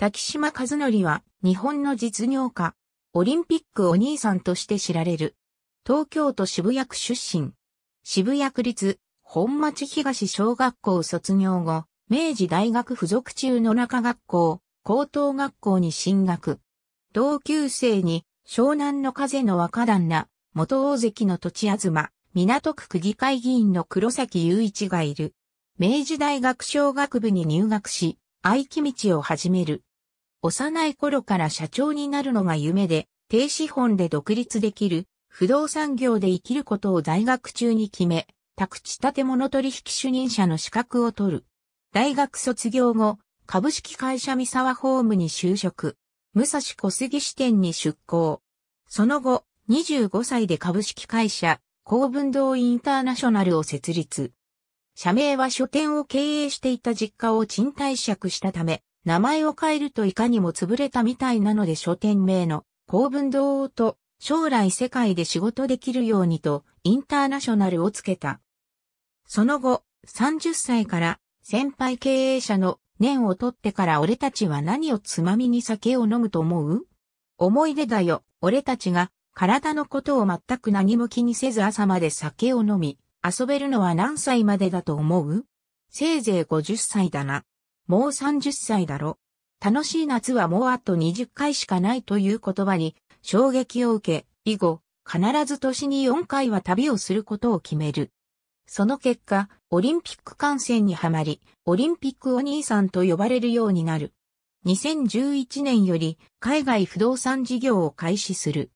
滝島和則は日本の実業家、オリンピックお兄さんとして知られる。東京都渋谷区出身。渋谷区立本町東小学校卒業後、明治大学附属中野中学校、高等学校に進学。同級生に湘南の風の若旦那、元大関の土地東、港区区議会議員の黒崎雄一がいる。明治大学小学部に入学し、愛気道を始める。幼い頃から社長になるのが夢で、低資本で独立できる、不動産業で生きることを大学中に決め、宅地建物取引主任者の資格を取る。大学卒業後、株式会社三沢ホームに就職。武蔵小杉支店に出向。その後、25歳で株式会社、公文堂インターナショナルを設立。社名は書店を経営していた実家を賃貸借したため、名前を変えるといかにも潰れたみたいなので書店名の公文堂と将来世界で仕事できるようにとインターナショナルをつけた。その後、30歳から先輩経営者の念を取ってから俺たちは何をつまみに酒を飲むと思う思い出だよ、俺たちが体のことを全く何も気にせず朝まで酒を飲み、遊べるのは何歳までだと思うせいぜい50歳だな。もう30歳だろ。楽しい夏はもうあと20回しかないという言葉に衝撃を受け、以後、必ず年に4回は旅をすることを決める。その結果、オリンピック観戦にはまり、オリンピックお兄さんと呼ばれるようになる。2011年より海外不動産事業を開始する。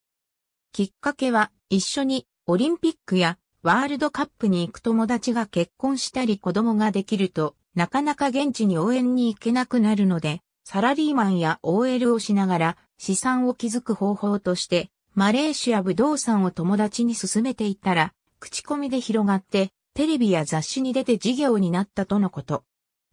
きっかけは一緒にオリンピックやワールドカップに行く友達が結婚したり子供ができるとなかなか現地に応援に行けなくなるので、サラリーマンや OL をしながら資産を築く方法として、マレーシア武道産を友達に勧めていったら、口コミで広がって、テレビや雑誌に出て事業になったとのこと。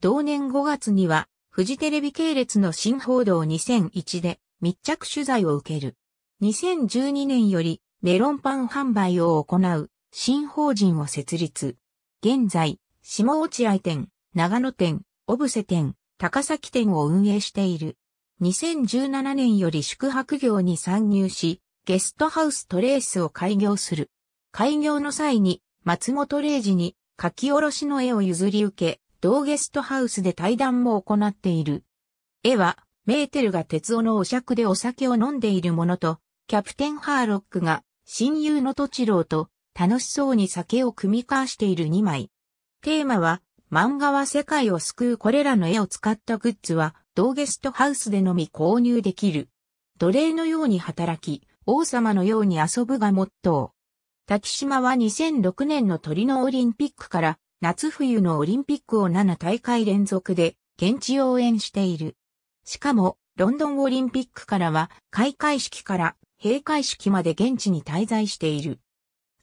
同年5月には、フジテレビ系列の新報道2001で密着取材を受ける。2012年よりメロンパン販売を行う新法人を設立。現在、下落合店、長野店、小布施店、高崎店を運営している。2017年より宿泊業に参入し、ゲストハウストレースを開業する。開業の際に、松本零士に書き下ろしの絵を譲り受け、同ゲストハウスで対談も行っている。絵は、メーテルが鉄尾のお酌でお酒を飲んでいるものと、キャプテンハーロックが親友のとちろうと楽しそうに酒を組み交わしている2枚。テーマは漫画は世界を救うこれらの絵を使ったグッズは、同ゲストハウスでのみ購入できる。奴隷のように働き、王様のように遊ぶがモットー。滝島は2006年のトリノオリンピックから夏冬のオリンピックを7大会連続で現地応援している。しかも、ロンドンオリンピックからは開会式から閉会式まで現地に滞在している。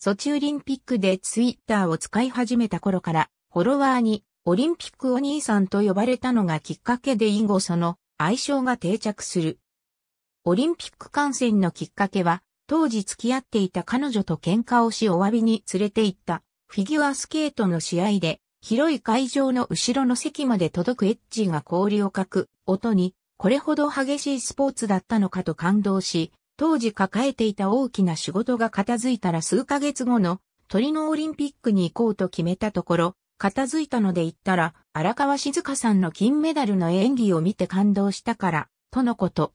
ソチオリンピックでツイッターを使い始めた頃からフォロワーにオリンピックお兄さんと呼ばれたのがきっかけで以後その愛称が定着する。オリンピック観戦のきっかけは、当時付き合っていた彼女と喧嘩をしお詫びに連れて行ったフィギュアスケートの試合で、広い会場の後ろの席まで届くエッジが氷をかく音に、これほど激しいスポーツだったのかと感動し、当時抱えていた大きな仕事が片付いたら数ヶ月後のトリノオリンピックに行こうと決めたところ、片付いたので言ったら、荒川静香さんの金メダルの演技を見て感動したから、とのこと。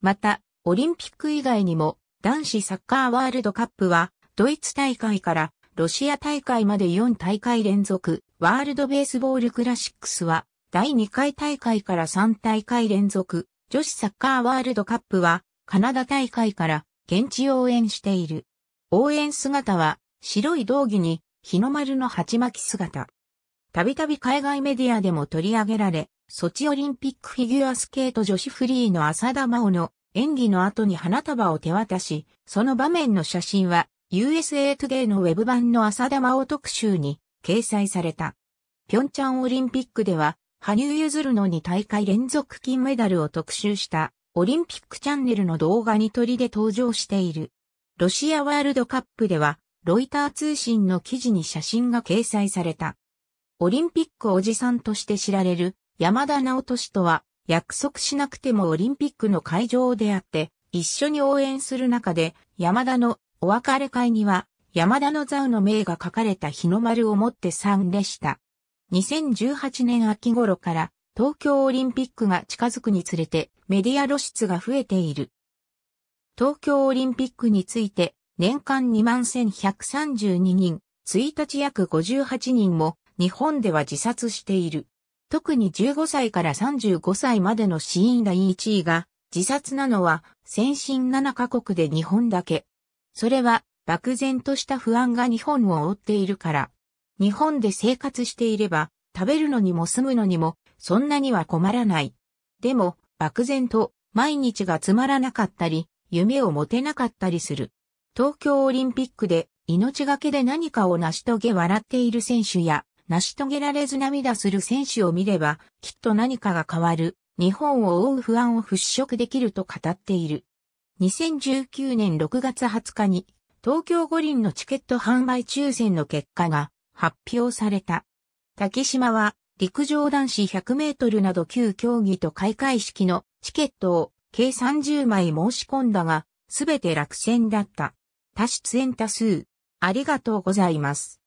また、オリンピック以外にも、男子サッカーワールドカップは、ドイツ大会からロシア大会まで4大会連続、ワールドベースボールクラシックスは、第2回大会から3大会連続、女子サッカーワールドカップは、カナダ大会から現地応援している。応援姿は、白い道着に日の丸の鉢巻き姿。たびたび海外メディアでも取り上げられ、ソチオリンピックフィギュアスケート女子フリーの浅田真央の演技の後に花束を手渡し、その場面の写真は USA トゥデイのウェブ版の浅田真央特集に掲載された。ピョンチャンオリンピックでは、羽生結弦の2大会連続金メダルを特集したオリンピックチャンネルの動画にりで登場している。ロシアワールドカップではロイター通信の記事に写真が掲載された。オリンピックおじさんとして知られる山田直人氏とは約束しなくてもオリンピックの会場であって一緒に応援する中で山田のお別れ会には山田の座の名が書かれた日の丸を持って参列した。2018年秋頃から東京オリンピックが近づくにつれてメディア露出が増えている。東京オリンピックについて年間21,132人、1日約58人も日本では自殺している。特に15歳から35歳までの死因第1位が自殺なのは先進7カ国で日本だけ。それは漠然とした不安が日本を覆っているから。日本で生活していれば食べるのにも住むのにもそんなには困らない。でも漠然と毎日がつまらなかったり夢を持てなかったりする。東京オリンピックで命がけで何かを成し遂げ笑っている選手や、成し遂げられず涙する選手を見れば、きっと何かが変わる、日本を覆う不安を払拭できると語っている。2019年6月20日に、東京五輪のチケット販売抽選の結果が発表された。竹島は、陸上男子100メートルなど旧競技と開会式のチケットを計30枚申し込んだが、すべて落選だった。多出演多数。ありがとうございます。